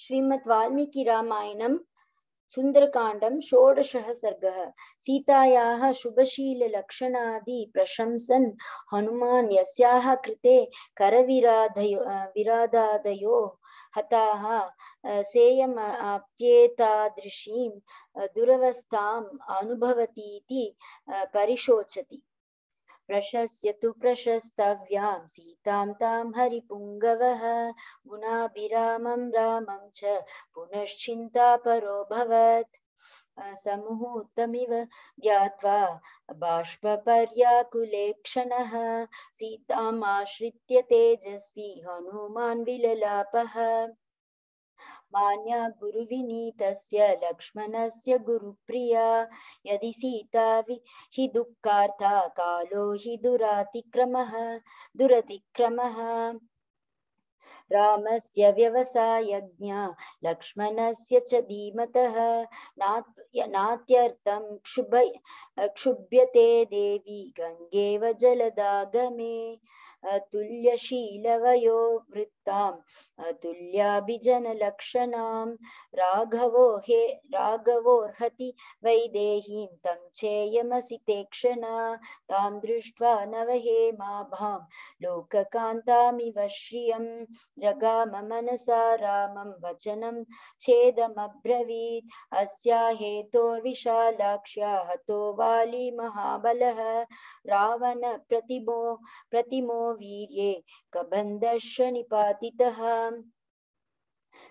श्रीमद् वाल्मीकि रामायणं सुन्दरकाण्डं षोडशः सर्गः सीतायाः शुभशीललक्षणादि प्रशंसन् हनुमान् यस्याः कृते करविराधयो विराधादयो हताः सेयमप्येतादृशीं दुरवस्थाम् अनुभवतीति परिशोचति प्रशस्यतु प्रशस्तव्यां सीतां तां हरिपुङ्गवः गुणाभिरामं रामं च पुनश्चिन्तापरोऽभवत् असमुहूर्तमिव ज्ञात्वा बाष्पर्याकुले क्षणः तेजस्वी हनुमान् विललापः मान्या गुरुविनीतस्य लक्ष्मणस्य गुरुप्रिया यदि सीता हि दुःखार्था कालो हि दुरातिक्रमः दुरतिक्रमः रामस्य व्यवसायज्ञा लक्ष्मणस्य च धीमतः नात्यर्थं क्षुभ क्षुभ्यते देवी गङ्गेव जलदागमे तुल्यशीलवयो वृत् तां तुल्याभिजनलक्षणां राघवो हे राघवोऽर्हति वैदेही तम चेयमसी ते क्षण तम दृष्ट्वा नवहेमाभां लोककान्तामिव श्रियं जगाम मनसा रामं वचनं छेदमब्रवीत् अस्या हेतोर्विशालाक्ष्या हतो वाली महाबलः रावण प्रतिमो प्रतिमो वीर्ये कबन्धश्च निपात وقتي تهم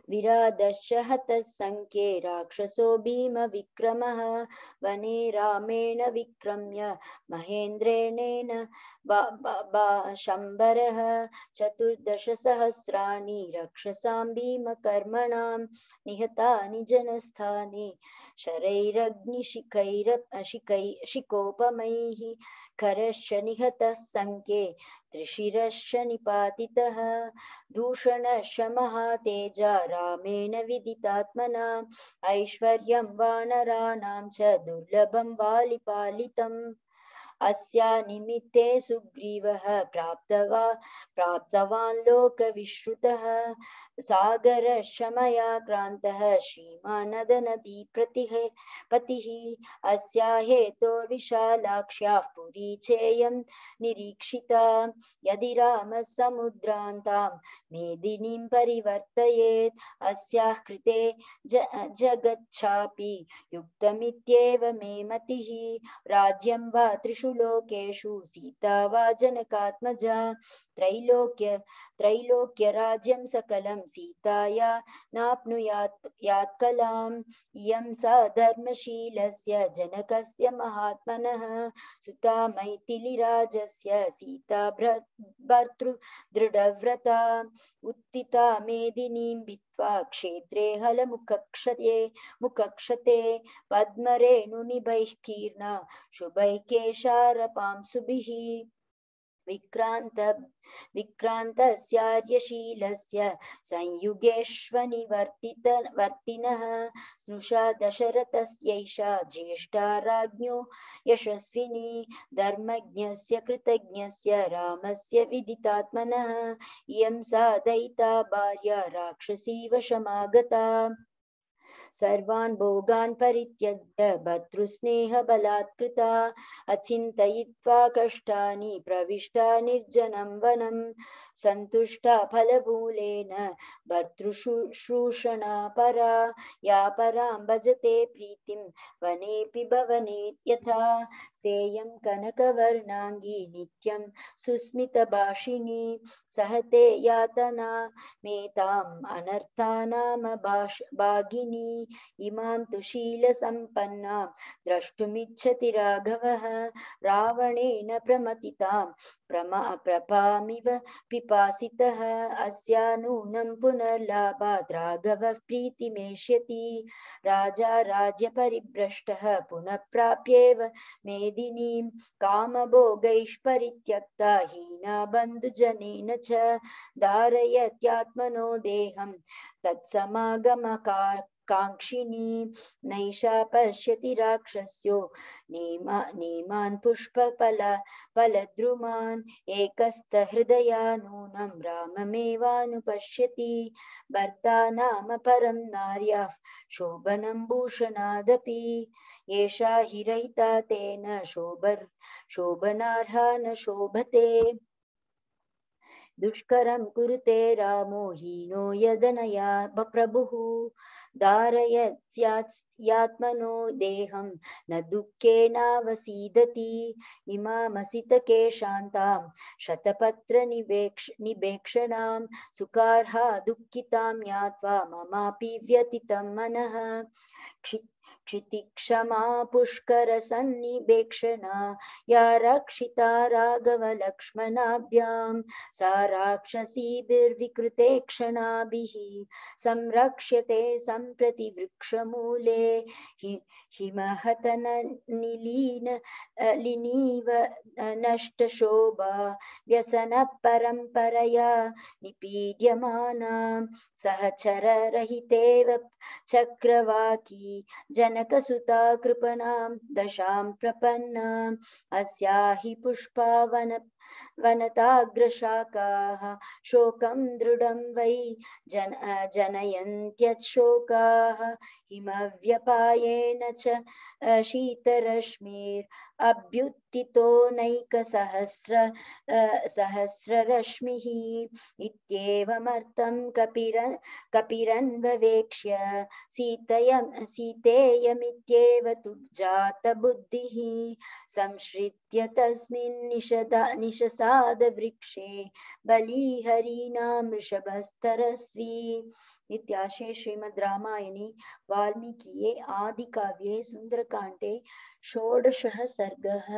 विरादशः तत्सङ्ख्ये राक्षसो भीमविक्रमः वने रामेण विक्रम्य महेन्द्रेणेन शम्बरः चतुर्दशसहस्राणि रक्षसां भीमकर्मणां निहतानि जनस्थाने शरैरग्निशिखैर शिखै शिकोपमैः करश्च निहतः सङ्ख्ये त्रिशिरश्च निपातितः दूषणश्च महातेजा भक्त्या रामेण विदितात्मना ऐश्वर्यं वानराणां च दुर्लभं वालिपालितम् अस्या निमित्ते सुग्रीवः विश्रुत सागर शमया क्रांत क्रान्तः श्रीमानदनदी प्रति पति अस्या हेतोर्विशालाक्ष्याः पुरी चेय निरीक्षिता यदि रामसमुद्रान्तां मेदिनीं परिवर्तयेत् अस्याः कृते ज जगच्छापि युक्तमित्येव मे मतिः राज्यं वा त्रिषु त्रिषु लोकेषु सीतावाजनकात्मजा त्रैलोक्य राज्यम सकलम सीताया नाप्नुयात् यात्कलाम यम सा धर्मशीलस्य जनकस्य महात्मनः सुता मैथिलीराजस्य सीता भर्तृ दृढव्रता उत्तिता मेदिनीं भित्त्वा क्षेत्रे हलमुखक्षते मुखक्षते पद्मरेणुनिभैः कीर्णा शुभैः केशा पांसुभिः विक्रान्त विक्रान्तस्यार्यशीलस्य संयुगेष्वनिवर्तित वर्तिनः स्नुषा दशरथस्यैषा ज्येष्ठा राज्ञो यशस्विनी धर्मज्ञस्य कृतज्ञस्य रामस्य विदितात्मनः इयं सा दयिता भार्या राक्षसी वशमागता सर्वान् भोगान् परित्यज्य भर्तृस्नेहबलात्कृता अचिन्तयित्वा कष्टानि प्रविष्टा निर्जनं वनं सन्तुष्टा फलमूलेन भर्तृशूषणा परा या परां भजते प्रीतिं वनेऽपि भवने यथा सेयं कनकवर्णाङ्गी नित्यं सुस्मितभाषिणी सहते यातना मेताम् अनर्थानां भागिनी इमां तु शीलसम्पन्नां द्रष्टुमिच्छति राघवः रावणेन प्रमतितां प्रमा प्रपामिव पिपासितः अस्या नूनं पुनर्लाभात् राघवः प्रीतिमेष्यति राजा राज्यपरिभ्रष्टः पुनः प्राप्येव मे मेदिनी काम हीना बन्धुजनेन च धारयत्यात्मनो देहं तत्समागमका काङ्क्षिणी नैषा पश्यति राक्षस्यो नीमा नीमान् पुष्पफल फलद्रुमान् एकस्तहृदया नूनं राममेवानुपश्यति भर्ता नाम परं नार्याः शोभनं भूषणादपि एषा हि रहिता तेन शोभर् शोभनार्हा न शोभते दुष्करं कुरुते रामो हीनो यदनया बप्रभुः धारयत्यात्मनो देहं न दुःखेनावसीदति इमामसितके शान्तां शतपत्रनिवेक्ष निवेक्षणां सुकार्हा दुःखितां ज्ञात्वा ममापि व्यतितं मनः क्षित् क्षितिक्षमा पुष्करसन्निबेक्षणा या रक्षिता राघवलक्ष्मणाभ्यां सा राक्षसीभिर्विकृते क्षणाभिः संरक्ष्यते सम्प्रति वृक्षमूले हि हिमहतननिलीन लिनीव नष्टशोभा व्यसनपरम्परया निपीड्यमाना सहचररहितेव चक्रवाकी ज जनकसुता कृपणां दशा प्रपन्ना अस्या हि पुष्पावन वनताग्रशाकाः शोकं दृढं वै जन जनयन्त्यशोकाः हिमव्यपायेन च शीतरश्मिर् अभ्युत्थितो नैकसहस्र सहस्ररश्मिः इत्येवमर्थं कपिर कपिरन्ववेक्ष्य सीतयं सीतेयमित्येव तु जातबुद्धिः संश्रित इत्यतस्मिन् निषद निषसादवृक्षे बलिहरीनामृषभस्तरस्वी इत्याशे श्रीमद् रामायणे वाल्मीकिये आदिकाव्ये सुन्दरकाण्डे षोडशः सर्गः